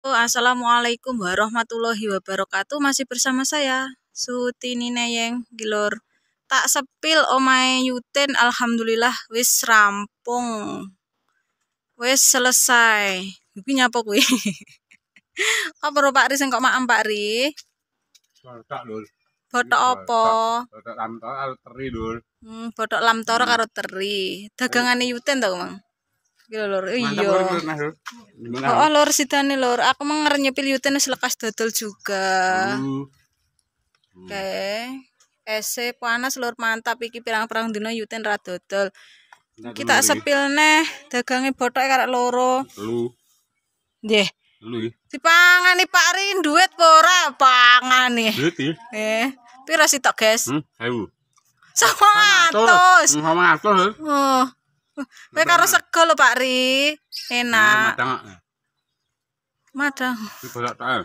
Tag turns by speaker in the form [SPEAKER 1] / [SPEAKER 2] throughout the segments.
[SPEAKER 1] Assalamualaikum warahmatullahi wabarakatuh. Masih bersama saya Sutini Neyeng Gilor. Tak sepil omai yuten alhamdulillah wis rampung. Wis selesai. Iki nyapa kui? Kok baru Pak Ri sing kok maam Pak Ri? Botok lho. Botok iya, apa? Botok lamtor karo teri lho. Hmm, lamtor hmm. karo teri. dagangan yuten tau Mang? Gila lor, iya. Oh, oh lor sitane lor. Aku menger nyepil yuten lekas dodol juga. Hmm. Oke. Okay. E panas lor mantap iki pirang-pirang dino yuten ra dodol. Kita sepil neh dagangnya botol karek loro. Lu. deh Lu. nih Pak Rin duit pora pangan nih Duit ya Eh, pira sitok, guys? Hmm, 1000. sama 900. Hmm, oh Kowe karo sego lho Pak Ri. Enak. Nah, matang. Matang. Dibolak ta. Eh.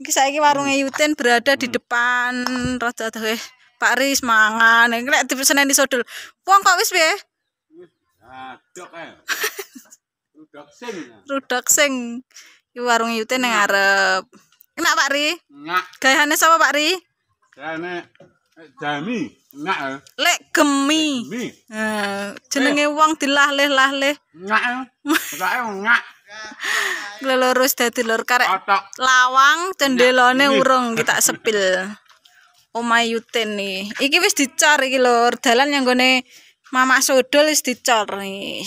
[SPEAKER 1] Iki saiki warunge Yuten berada di hmm. depan Raja Dawe. Pak Ri semangat. Nek lek dipesenen iso dul. Wong kok wis piye? Wis adok ae. Rudak sing. Rudak sing. Iki warunge Yuten nang arep. Enak Pak Ri? Enak. Gayane sapa Pak Ri? Gayane Jami, ngae. Eh? Lek gemi. Gemi. Eh, jenenge eh. wong dilahleh-lahleh. Ngae. Ngae ngak. Lelurus dadi lur karek. Lawang cendelone urung kita sepil. Omayuten nih. Iki wis dicor iki lur, dalan yang gone Mamak Sodol wis dicor nih.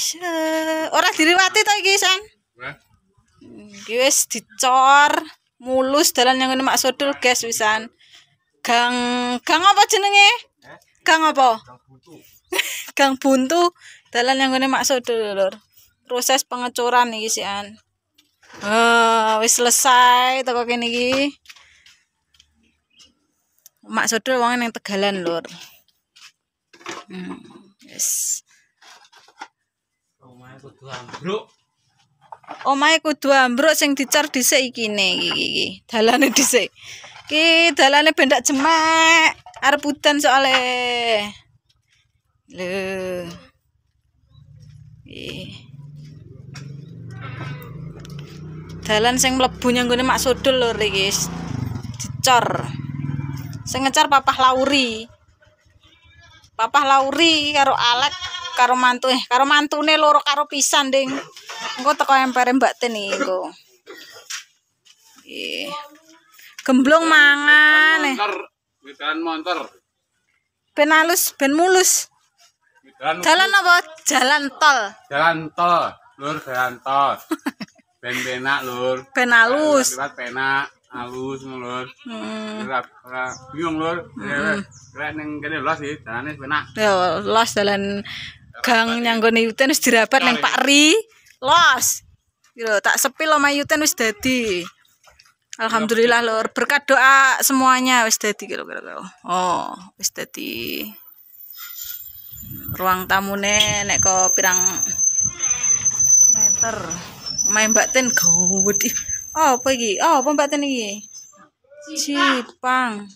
[SPEAKER 1] Ora diriwati to iki, San? Iki wis dicor mulus dalan yang gone Mak Sodol guys wisan. Gang Gang apa jenenge? Eh? Gang apa? Gang buntu. gang buntu. Dalan yang ngene maksud lur. Proses pengecoran iki sian. Eh, wis selesai toko kene iki. Maksud wong ning Tegalan lur. Hmm. Yes. Omahe kudu ambruk. Omahe kudu ambruk sing dicer dhisik iki ne iki iki. Dalane dhisik. Ki dalane bendak jemek, arep udan soale. Lho. Dalan sing mlebu nyanggone Mak Sodol lho iki. Dicor. Sing ngecar Papah Lauri. Papah Lauri karo Alek karo mantu eh karo mantune loro karo pisan ding. Engko teko empere Mbak Tin iki engko. Nggih. Gemblong mangan. Montor, wedan montor. Ben ben mulus. Jalan, apa? Jalan tol. Jalan tol, Lur, jalan tol. ben benak Lur. Ben alus. Lewat penak, alus hmm. Lur. Heeh. Hmm. Bingung, Lur. Hmm. Keren ning kene sih, jalannya penak. Ya, los jalan gang yang nyanggone itu harus dirabat ning Pak Ri. Los. Yo tak sepi omah Yuten wis dadi. Alhamdulillah iya, lor berkat doa semuanya wis dadi kira kira. Oh, wis dadi ruang tamune nek kok pirang meter. Main Mbak Ten gawedi. Oh, apa iki? Oh, apa Mbak Ten iki? Cipang.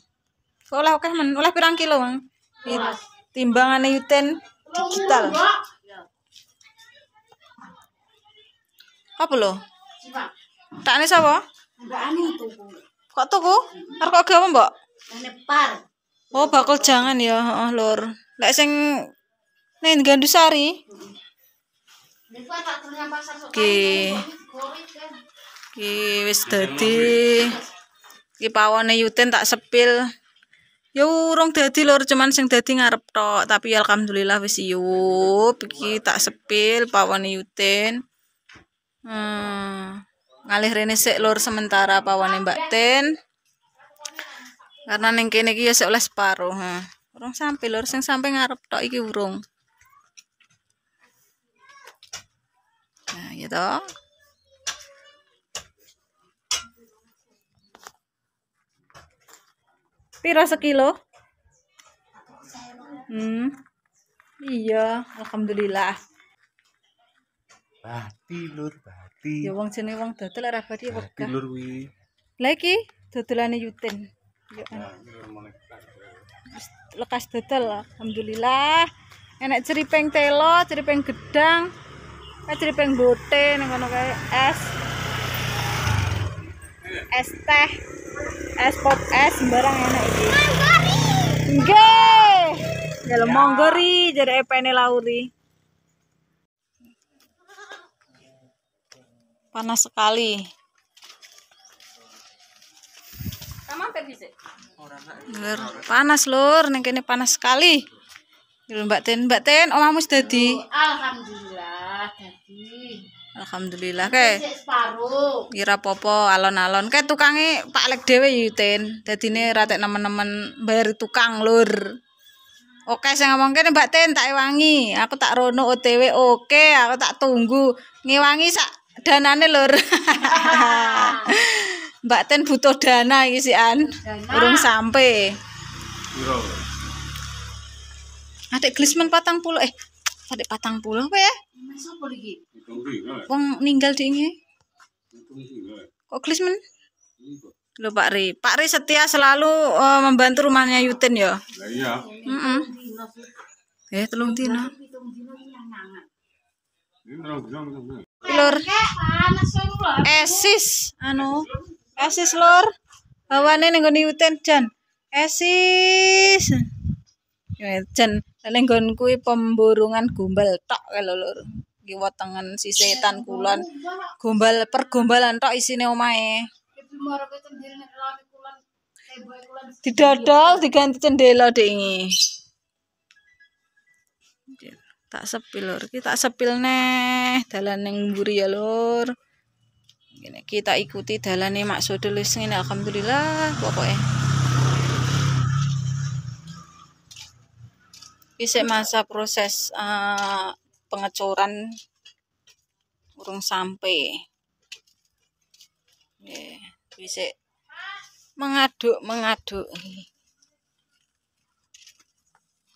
[SPEAKER 1] Kok oleh akeh men, oleh pirang kilo, Bang? Timbangane Yuten digital. Apa lo? Takne sapa? Mbak Anu tuku. Kok tuku? Arek kok gawe, Mbok? Nepar. Oh, bakal jangan ya, oh, Lur. Lek sing Neng Gandusari. Oke. Oke, wis dadi. Iki pawone Yuten tak sepil. Ya urung dadi lur, cuman sing dadi ngarep tok, tapi alhamdulillah wis yup. Iki tak sepil pawone Yuten. Hmm ngalih rene sik lur sementara pawane Mbak ten Karena ning kene iki ya sik oleh separuh. Ha. Urung sampe lur sing sampe ngarep tok iki urung. Nah, ya toh. Piro sekilo? Hmm. Iya, alhamdulillah. Bati lur, bati. Ya wong jenenge wong dodol ora ya bati wegah. Bati lur kuwi. Lah iki dodolane Yutin. Yo. Ya. Nah, lekas dodol, alhamdulillah. Enak ceripeng telo, ceripeng gedang. Eh ceripeng bote ning kono kae es. Es teh. Es pop es sembarang enak iki. Nggih. Dalam ya monggori jadi epene lauri. panas sekali lur panas lur neng kene panas sekali lur Mbak Ten Mbak Ten omahmu sudah di alhamdulillah dadi alhamdulillah Separuh. kira ya popo alon-alon kayak tukangnya Pak Lek Dewi ya, Yuten. jadi nih rata teman teman bayar tukang lur Oke, saya ngomong kene Mbak Ten tak ewangi. Aku tak rono OTW oke, aku tak tunggu. Ngewangi sak danane lur. Ah. Mbak Ten butuh dana isi an Urung sampai ada glisman patang puluh eh Patang Pulau, apa ya? Wong ninggal dinge. Kok Glisman? Iya, Lo Pak Ri, Pak Ri setia selalu uh, membantu rumahnya Yutin ya. Lah iya. Mm -mm. Eh, telung dina lor eh, esis anu esis lor, hawane neng goni uten jan esis ya, jan neng gon kui pemburungan gombal tok kalau lor iki tangan si setan kulon gombal pergombalan tok isine di dodol diganti cendela ini tak sepil lor kita tak sepil neh dalan yang buri ya lor Gini, kita ikuti dalane Mak Sodol wis alhamdulillah pokoknya bisa masa proses uh, eh, pengecoran urung sampai bisa mengaduk mengaduk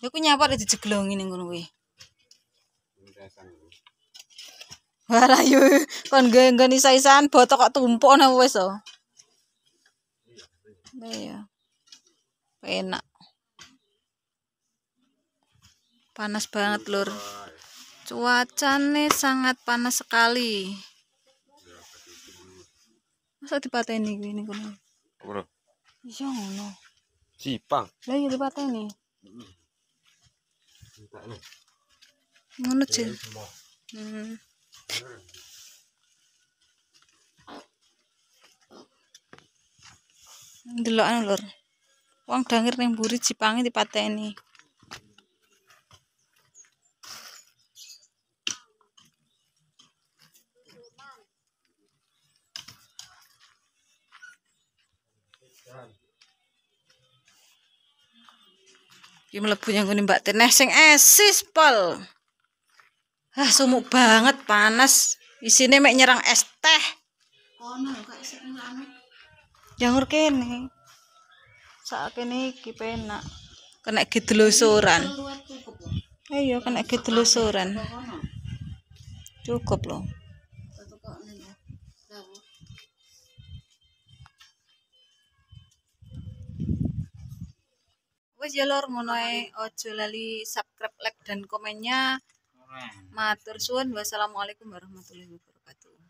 [SPEAKER 1] aku nyapa ada jeglong ini ngono Walah yu kon gue nggak nisa botok kok tumpuk nih oh. wes Iya. Enak. Panas banget lur. Cuaca nih sangat panas sekali. Masa dipateni gue ini kon. Bro. Iya ngono. Jipang. Lah iya dipateni. Entar nih. মনে হচ্ছে হুম delok anu lur wong dangir buri mburi di pateni, Gimana punya yang ngene Mbak Tenes esis pol. Ah, sumuk banget, panas. di sini mek nyerang es teh. Ono oh, kok nggak anu. Jangur ya kene. saat kene iki penak. Kena gedlusuran. Ayo iya, kena gedlusuran. Cukup loh. Ya. Wes jalur ya, lor naik, oh ojo lali subscribe, like dan komennya. Matur suwun. Wassalamualaikum warahmatullahi wabarakatuh.